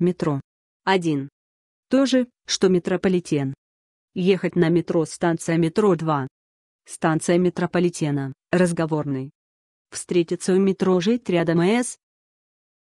Метро. 1. То же, что метрополитен. Ехать на метро станция метро 2. Станция метрополитена, разговорный. Встретиться у метро жить рядом С,